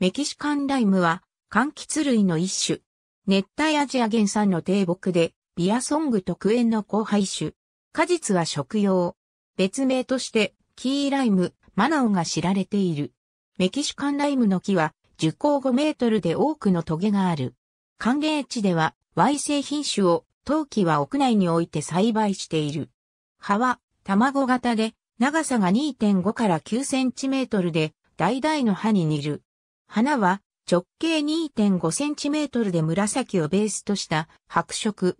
メキシカンライムは柑橘類の一種。熱帯アジア原産の低木で、ビアソング特縁の交配種。果実は食用。別名として、キーライム、マナオが知られている。メキシカンライムの木は、樹高5メートルで多くのトゲがある。寒冷地では、Y 製品種を、陶器は屋内において栽培している。葉は、卵型で、長さが2.5から9センチメートルで、大々の葉に似る。花は直径2.5センチメートルで紫をベースとした白色。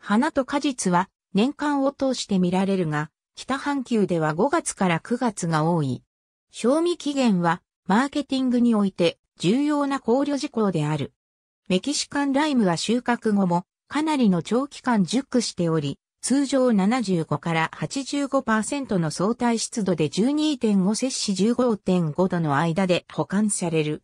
花と果実は年間を通して見られるが、北半球では5月から9月が多い。賞味期限はマーケティングにおいて重要な考慮事項である。メキシカンライムは収穫後もかなりの長期間熟しており、通常75から85%の相対湿度で12.5摂氏15.5度の間で保管される。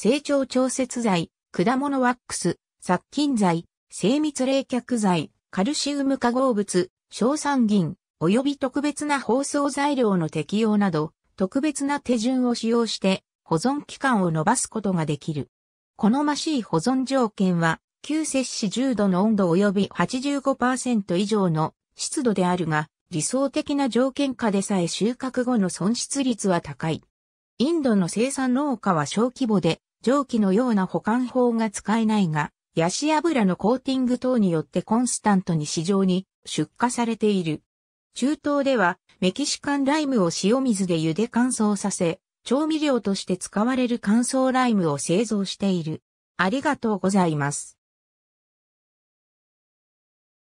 成長調節剤、果物ワックス、殺菌剤、精密冷却剤、カルシウム化合物、硝酸銀、及び特別な包装材料の適用など、特別な手順を使用して保存期間を延ばすことができる。好ましい保存条件は、旧摂氏10度の温度及び85%以上の湿度であるが、理想的な条件下でさえ収穫後の損失率は高い。インドの生産農家は小規模で蒸気のような保管法が使えないが、ヤシ油のコーティング等によってコンスタントに市場に出荷されている。中東ではメキシカンライムを塩水で茹で乾燥させ、調味料として使われる乾燥ライムを製造している。ありがとうございます。